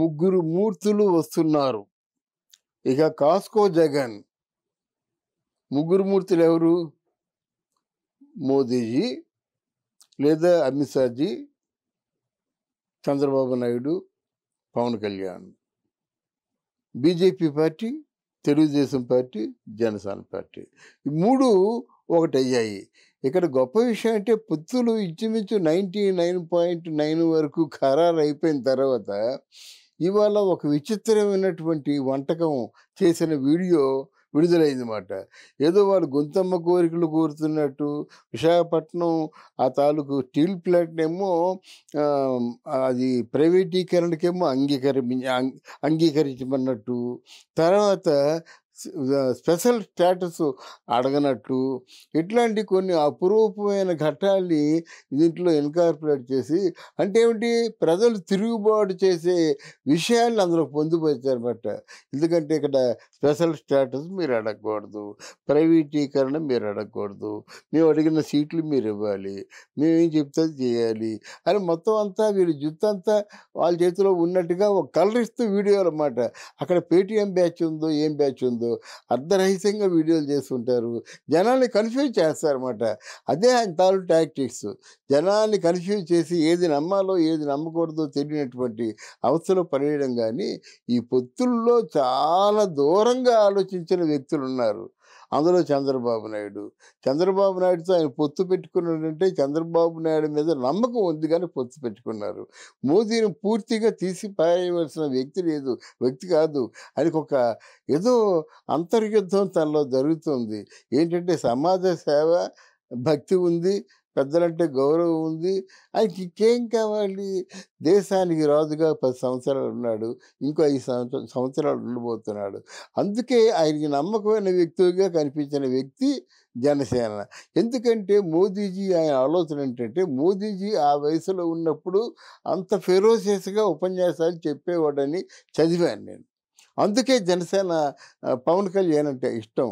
ముగ్గురు మూర్తులు వస్తున్నారు ఇక కాస్కో జగన్ ముగ్గురు మూర్తులు ఎవరు మోదీజీ లేదా Amit Shaji Chandrababu Naidu Pawan Kalyan BJP party Telugu Desam party Janasena party ఈ మూడు ఒకటయ్యాయి ఇక్కడ గొప్ప విషయం అంటే పుత్తులు ఇంచుమించు నైంటీ నైన్ పాయింట్ నైన్ వరకు ఖరారు అయిపోయిన తర్వాత ఇవాళ ఒక విచిత్రమైనటువంటి వంటకం చేసిన వీడియో విడుదలైందన్నమాట ఏదో వాళ్ళు గొంతమ్మ కోరికలు కోరుతున్నట్టు విశాఖపట్నం ఆ తాలూకు స్టీల్ ప్లాంట్నేమో అది ప్రైవేటీకరణకేమో అంగీకరి అంగీకరించమన్నట్టు తర్వాత స్పెషల్ స్టేటస్ అడగనట్టు ఇట్లాంటి కొన్ని అపురూపమైన ఘట్టాల్ని దీంట్లో ఇన్కార్పొరేట్ చేసి అంటే ఏమిటి ప్రజలు తిరుగుబాటు చేసే విషయాన్ని అందులో పొందుపరిచారన్నమాట ఎందుకంటే ఇక్కడ స్పెషల్ స్టేటస్ మీరు అడగకూడదు ప్రైవేటీకరణ మీరు అడగకూడదు మేము అడిగిన సీట్లు మీరు ఇవ్వాలి మేమేం చెప్తే చేయాలి అని మొత్తం అంతా వీరి జుత్తు అంతా వాళ్ళ చేతిలో ఉన్నట్టుగా ఒక కలరిస్తూ వీడియో అనమాట అక్కడ పేటీఎం బ్యాచ్ ఉందో ఏం బ్యాచ్ ఉందో ఉండదు అర్ధరహితంగా వీడియోలు చేస్తుంటారు జనాన్ని కన్ఫ్యూజ్ చేస్తారన్నమాట అదే ఆయన తాలూ టాక్టిక్స్ జనాన్ని కన్ఫ్యూజ్ చేసి ఏది నమ్మాలో ఏది నమ్మకూడదో తెలియనటువంటి అవస్థలో పనియడం కానీ ఈ పొత్తుల్లో చాలా దూరంగా ఆలోచించిన వ్యక్తులు ఉన్నారు అందులో చంద్రబాబు నాయుడు చంద్రబాబు నాయుడుతో ఆయన పొత్తు పెట్టుకున్నాడంటే చంద్రబాబు నాయుడు మీద నమ్మకం ఉంది కానీ పొత్తు పెట్టుకున్నారు మోదీని పూర్తిగా తీసి పారేయవలసిన వ్యక్తి లేదు వ్యక్తి కాదు ఆయనకు ఒక ఏదో అంతర్యుద్ధం తనలో జరుగుతుంది ఏంటంటే సమాజ సేవ భక్తి ఉంది పెద్దలంటే గౌరవం ఉంది ఆయనకి ఇంకేం కావాలి దేశానికి రాజుగా పది సంవత్సరాలు ఉన్నాడు ఇంకో ఐదు సంవత్సరం సంవత్సరాలు ఉండబోతున్నాడు అందుకే ఆయనకి నమ్మకమైన వ్యక్తిగా కనిపించిన వ్యక్తి జనసేన ఎందుకంటే మోదీజీ ఆయన ఆలోచన ఏంటంటే మోదీజీ ఆ వయసులో ఉన్నప్పుడు అంత ఫెరోసియస్గా ఉపన్యాసాలు చెప్పేవాడని చదివాను నేను అందుకే జనసేన పవన్ కళ్యాణ్ అంటే ఇష్టం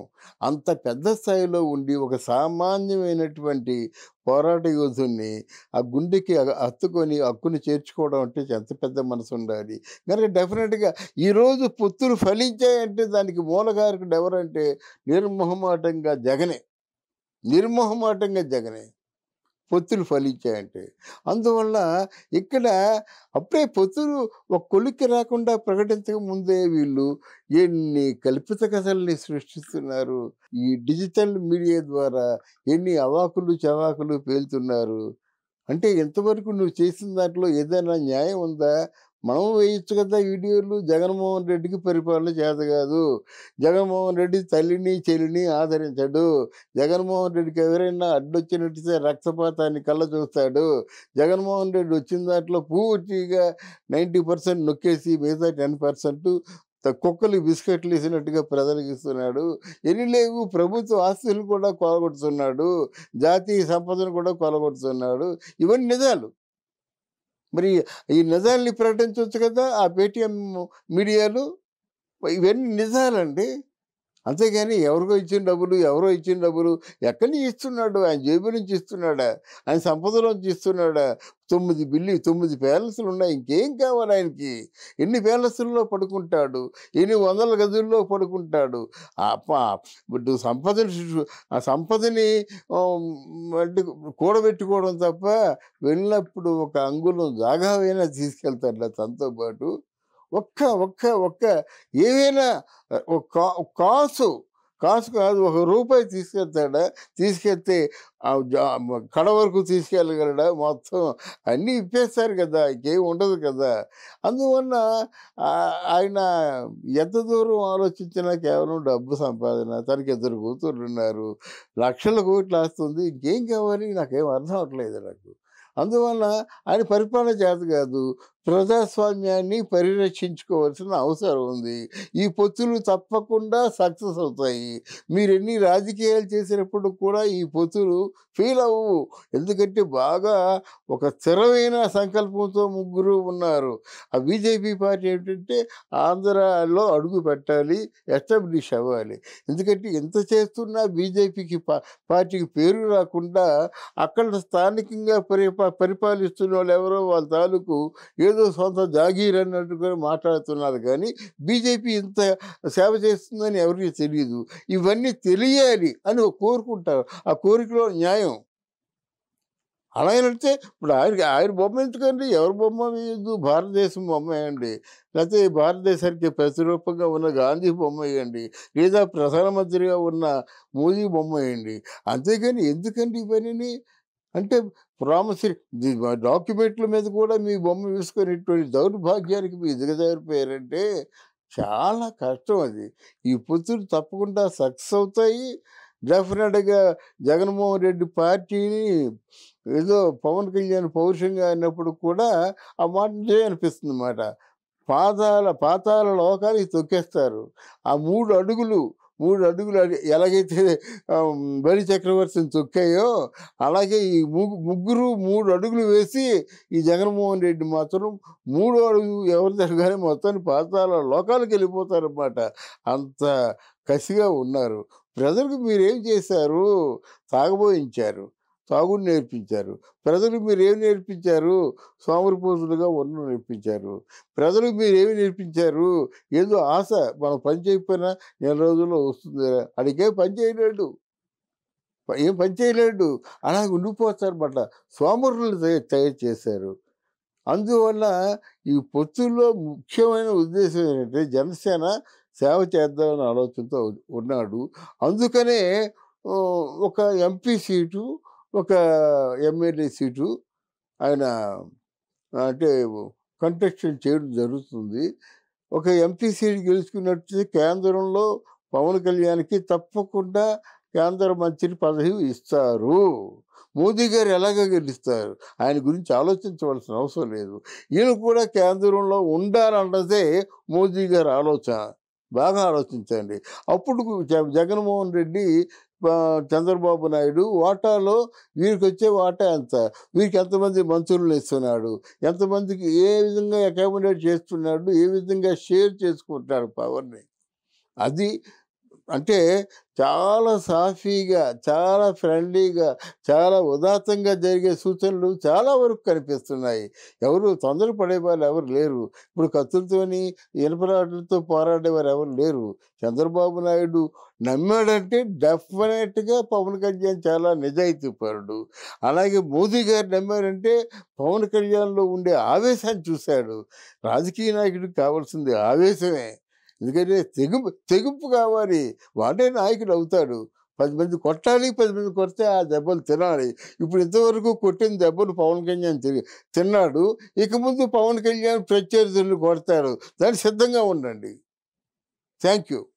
అంత పెద్ద స్థాయిలో ఉండి ఒక సామాన్యమైనటువంటి పోరాట యోధుని ఆ గుండెకి హత్తుకొని హక్కుని చేర్చుకోవడం అంటే ఎంత పెద్ద మనసు ఉండాలి కనుక డెఫినెట్గా ఈరోజు పొత్తులు ఫలించాయంటే దానికి మూలగారికి ఎవరంటే నిర్మోహమాటంగా జగనే నిర్మోహమాటంగా జగనే పొత్తులు ఫలించాయంటే అందువల్ల ఇక్కడ అప్పుడే పొత్తులు ఒక కొలిక్కి రాకుండా ప్రకటించక ముందే వీళ్ళు ఎన్ని కల్పిత కథల్ని సృష్టిస్తున్నారు ఈ డిజిటల్ మీడియా ద్వారా ఎన్ని అవాకులు చవాకులు పేలుతున్నారు అంటే ఎంతవరకు నువ్వు చేసిన దాంట్లో ఏదైనా న్యాయం ఉందా మనం వేయచ్చు కదా వీడియోలు జగన్మోహన్ రెడ్డికి పరిపాలన చేత కాదు జగన్మోహన్ రెడ్డి తల్లిని చెల్లిని ఆదరించాడు జగన్మోహన్ రెడ్డికి ఎవరైనా అడ్డొచ్చినట్టు రక్తపాతాన్ని కళ్ళ చూస్తాడు జగన్మోహన్ రెడ్డి వచ్చిన దాంట్లో పూర్తిగా నైంటీ పర్సెంట్ నొక్కేసి మిగతా టెన్ పర్సెంట్ కుక్కలు బిస్కెట్లు వేసినట్టుగా ప్రజలకు ఇస్తున్నాడు ఎన్ని లేవు ప్రభుత్వ ఆస్తులు కూడా కొలగొడుతున్నాడు జాతీయ సంపదను కూడా కొలగొడుతున్నాడు ఇవన్నీ నిజాలు మరి ఈ నిజాల్ని ప్రకటించవచ్చు కదా ఆ పేటీఎం మీడియాలు ఇవన్నీ నిజాలండి అంతేగాని ఎవరికో ఇచ్చిన డబ్బులు ఎవరో ఇచ్చిన డబ్బులు ఎక్కడి నుంచి ఇస్తున్నాడు ఆయన జేబు నుంచి ఇస్తున్నాడా ఆయన సంపదలోంచి ఇస్తున్నాడా తొమ్మిది బిల్లి తొమ్మిది ప్యాలెస్లు ఉన్నాయి ఇంకేం కావాలి ఆయనకి ఎన్ని ప్యాలెస్ల్లో పడుకుంటాడు ఎన్ని వందల గదుల్లో పడుకుంటాడు సంపదని ఆ సంపదని అంటే కూడబెట్టుకోవడం తప్ప వెళ్ళినప్పుడు ఒక అంగుళం జాగా అయినా తీసుకెళ్తాడు తనతో పాటు ఒక్క ఒక్క ఒక్క ఏదైనా కాసు కాసు కాదు ఒక రూపాయి తీసుకెళ్తాడా తీసుకెళ్తే కడ వరకు తీసుకెళ్ళగలడా మొత్తం అన్నీ ఇప్పేస్తారు కదా ఇంకేం ఉండదు కదా అందువల్ల ఆయన ఎంత దూరం ఆలోచించినా కేవలం డబ్బు సంపాదన తనకి ఇద్దరు కూతుర్లు ఉన్నారు లక్షల కోట్లు వస్తుంది ఇంకేం కావాలి నాకేం అర్థం అవట్లేదు నాకు అందువల్ల ఆయన పరిపాలన చేత కాదు ప్రజాస్వామ్యాన్ని పరిరక్షించుకోవాల్సిన అవసరం ఉంది ఈ పొత్తులు తప్పకుండా సక్సెస్ అవుతాయి మీరు ఎన్ని రాజకీయాలు చేసినప్పుడు కూడా ఈ పొత్తులు ఫెయిల్ అవ్వు ఎందుకంటే బాగా ఒక స్థిరమైన సంకల్పంతో ముగ్గురు ఉన్నారు ఆ బీజేపీ పార్టీ ఏంటంటే ఆంధ్రాలో అడుగు పెట్టాలి ఎస్టాబ్లిష్ అవ్వాలి ఎందుకంటే ఎంత చేస్తున్నా బీజేపీకి పార్టీకి పేరు రాకుండా అక్కడ స్థానికంగా పరిపాలిస్తున్న వాళ్ళు ఎవరో వాళ్ళ తాలూకు ఏ ఏదో సొంత జాగీర్ అన్నట్టుగా మాట్లాడుతున్నారు కానీ బీజేపీ ఇంత సేవ చేస్తుందని ఎవరికి తెలియదు ఇవన్నీ తెలియాలి అని కోరుకుంటారు ఆ కోరికలో న్యాయం అలా అంటే ఇప్పుడు ఆయన ఆయన బొమ్మ ఎందుకండి ఎవరి బొమ్మ వేయద్దు భారతదేశం బొమ్మ వేయండి లేకపోతే భారతదేశానికి ప్రతిరూపంగా ఉన్న గాంధీ బొమ్మ వేయండి లేదా ప్రధానమంత్రిగా ఉన్న మోదీ బొమ్మ వేయండి అంతేకాని ఎందుకండి ఇవన్నీ అంటే ప్రామసరీ డాక్యుమెంట్ల మీద కూడా మీ బొమ్మ వేసుకునేటువంటి దౌర్భాగ్యానికి మీ ఎదుగుదారిపోయారంటే చాలా కష్టం అది ఈ పుత్రులు తప్పకుండా సక్సెస్ అవుతాయి డెఫినెట్గా జగన్మోహన్ రెడ్డి పార్టీని ఏదో పవన్ కళ్యాణ్ పౌరుషంగా అయినప్పుడు కూడా ఆ మాట అనిపిస్తుంది అన్నమాట పాతాల పాతాల లోకానికి తొక్కేస్తారు ఆ మూడు అడుగులు మూడు అడుగులు ఎలాగైతే బలి చక్రవర్తిని తొక్కాయో అలాగే ఈ ముగ్గురు మూడు అడుగులు వేసి ఈ జగన్మోహన్ రెడ్డి మాత్రం మూడు అడుగు ఎవరు జరగానే మొత్తాన్ని పాతాల లోకాలకు వెళ్ళిపోతారన్నమాట అంత కసిగా ఉన్నారు ప్రజలకు మీరేం చేశారు తాగబోయించారు తాగుడు నేర్పించారు మీరు మీరేమి నేర్పించారు పూజలుగా వర్ణం నేర్పించారు ప్రజలు మీరేమి నేర్పించారు ఏదో ఆశ మనం పని చేయకపోయినా నెల రోజుల్లో వస్తుంది అడిగే పని చేయలేడు ఏం పని చేయలేడు అలా ఉండిపోతారన్నమాట సోమరులు తయారు చేశారు అందువల్ల ఈ పొత్తుల్లో ముఖ్యమైన ఉద్దేశం ఏంటంటే జనసేన సేవ చేద్దామనే ఆలోచనతో ఉన్నాడు అందుకనే ఒక ఎంపీ సీటు ఒక ఎమ్మెల్యే సీటు ఆయన అంటే కంటెస్టెడ్ చేయడం జరుగుతుంది ఒక ఎంపీ సీట్ గెలుచుకున్నట్టు కేంద్రంలో పవన్ కళ్యాణ్కి తప్పకుండా కేంద్ర మంత్రి పదవి ఇస్తారు మోదీ గారు ఎలాగ గెలుస్తారు ఆయన గురించి ఆలోచించవలసిన అవసరం లేదు ఈయన కూడా కేంద్రంలో ఉండాలన్నదే మోదీ గారి ఆలోచన బాగా ఆలోచించండి అప్పుడు జగన్మోహన్ రెడ్డి చంద్రబాబు నాయుడు వాటాలో వీరికి వచ్చే వాటా ఎంత వీరికి ఎంతమంది మంత్రులను ఇస్తున్నాడు ఎంతమందికి ఏ విధంగా అకామిడేట్ చేస్తున్నాడు ఏ విధంగా షేర్ చేసుకుంటాడు పవర్ని అది అంటే చాలా సాఫీగా చాలా ఫ్రెండ్లీగా చాలా ఉదాత్తంగా జరిగే సూచనలు చాలా వరకు కనిపిస్తున్నాయి ఎవరు పడే వాళ్ళు ఎవరు లేరు ఇప్పుడు కత్తులతోని ఇనపరాటలతో పోరాడేవారు ఎవరు లేరు చంద్రబాబు నాయుడు నమ్మాడంటే డెఫినెట్గా పవన్ కళ్యాణ్ చాలా నిజాయితీపరుడు అలాగే మోదీ గారు నమ్మాడంటే పవన్ కళ్యాణ్లో ఉండే ఆవేశాన్ని చూశాడు రాజకీయ నాయకుడికి కావాల్సింది ఆవేశమే ఎందుకంటే తెగు తెగుంపు కావాలి వాడే నాయకుడు అవుతాడు పది మంది కొట్టాలి పది మంది కొడితే ఆ దెబ్బలు తినాలి ఇప్పుడు ఇంతవరకు కొట్టిన దెబ్బలు పవన్ కళ్యాణ్ తిరిగి తిన్నాడు ఇక ముందు పవన్ కళ్యాణ్ ప్రత్యర్థులు కొడతారు దానికి సిద్ధంగా ఉండండి థ్యాంక్ యూ